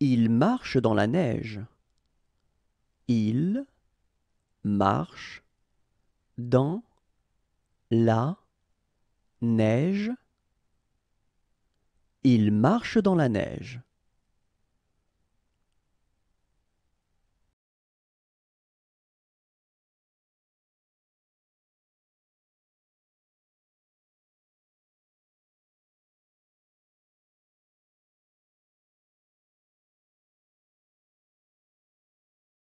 Il marche dans la neige. Il marche dans la neige. Il marche dans la neige.